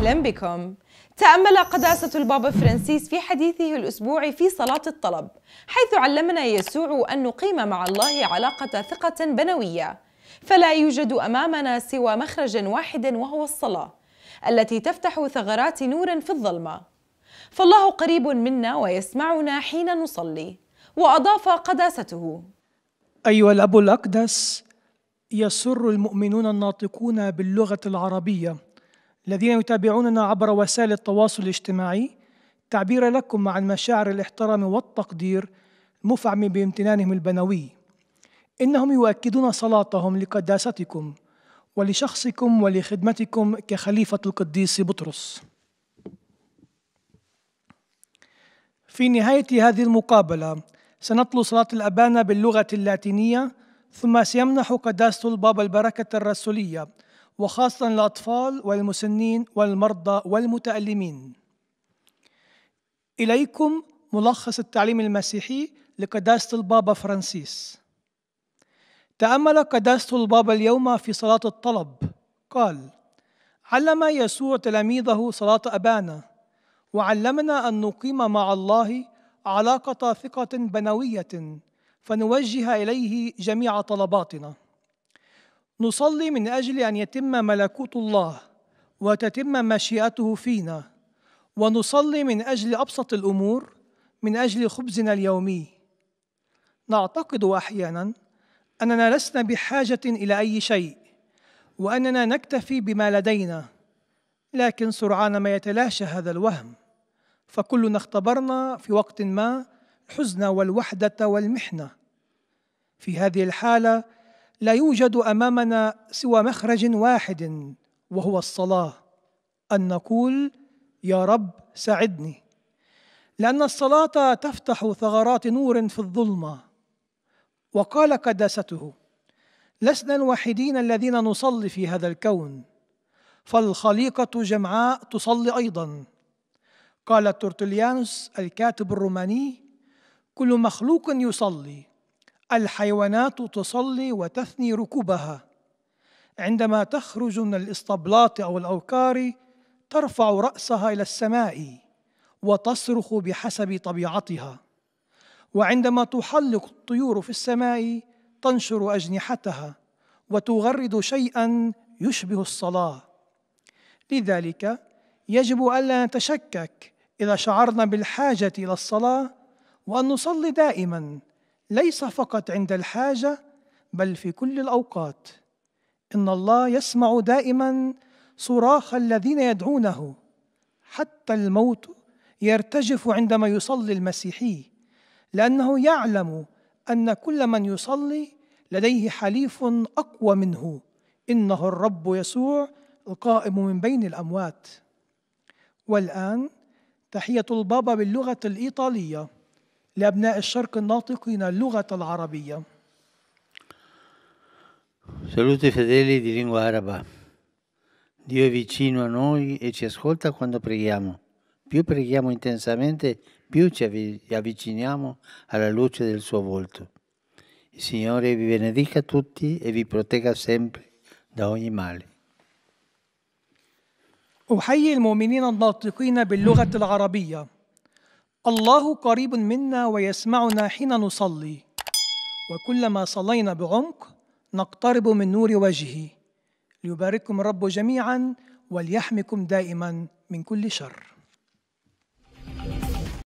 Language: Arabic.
أهلا بكم تأمل قداسة البابا فرانسيس في حديثه الأسبوعي في صلاة الطلب حيث علمنا يسوع أن نقيم مع الله علاقة ثقة بنوية فلا يوجد أمامنا سوى مخرج واحد وهو الصلاة التي تفتح ثغرات نور في الظلمة فالله قريب منا ويسمعنا حين نصلي وأضاف قداسته أيها الأب الأقدس يسر المؤمنون الناطقون باللغة العربية الذين يتابعوننا عبر وسائل التواصل الاجتماعي تعبير لكم عن مشاعر الاحترام والتقدير المفعم بامتنانهم البنوي إنهم يؤكدون صلاتهم لقداستكم ولشخصكم ولخدمتكم كخليفة القديس بطرس في نهاية هذه المقابلة سنتلو صلاة الأبانة باللغة اللاتينية ثم سيمنح قداسة البابا البركة الرسولية وخاصة الأطفال والمسنين والمرضى والمتألمين إليكم ملخص التعليم المسيحي لقداسة البابا فرانسيس تأمل قداسة البابا اليوم في صلاة الطلب قال علم يسوع تلاميذه صلاة أبانا وعلمنا أن نقيم مع الله علاقة ثقة بنوية فنوجه إليه جميع طلباتنا نصلي من اجل ان يتم ملكوت الله وتتم مشيئته فينا ونصلي من اجل ابسط الامور من اجل خبزنا اليومي نعتقد احيانا اننا لسنا بحاجه الى اي شيء واننا نكتفي بما لدينا لكن سرعان ما يتلاشى هذا الوهم فكلنا اختبرنا في وقت ما الحزن والوحده والمحنه في هذه الحاله لا يوجد امامنا سوى مخرج واحد وهو الصلاه ان نقول يا رب ساعدني لان الصلاه تفتح ثغرات نور في الظلمه وقال قداسته لسنا الوحيدين الذين نصلي في هذا الكون فالخليقه جمعاء تصلي ايضا قال تورتوليانوس الكاتب الروماني كل مخلوق يصلي الحيوانات تصلي وتثني ركوبها عندما تخرج من الاسطبلات او الاوكار ترفع راسها الى السماء وتصرخ بحسب طبيعتها وعندما تحلق الطيور في السماء تنشر اجنحتها وتغرد شيئا يشبه الصلاه لذلك يجب الا نتشكك اذا شعرنا بالحاجه الى الصلاه وان نصلي دائما ليس فقط عند الحاجه بل في كل الاوقات ان الله يسمع دائما صراخ الذين يدعونه حتى الموت يرتجف عندما يصلي المسيحي لانه يعلم ان كل من يصلي لديه حليف اقوى منه انه الرب يسوع القائم من بين الاموات والان تحيه البابا باللغه الايطاليه لأبناء الشرق الناطقين اللغة العربية Saluto i fedeli di lingua araba. Dio è vicino a noi e ci ascolta quando preghiamo. Più preghiamo intensamente, più ci avviciniamo alla luce del suo volto. Il Signore vi benedica tutti e vi protegga sempre da ogni male. أحيي المؤمنين الناطقين باللغة العربية الله قريب منا ويسمعنا حين نصلي وكلما صلينا بعمق نقترب من نور وجهه ليبارككم الرب جميعا وليحمكم دائما من كل شر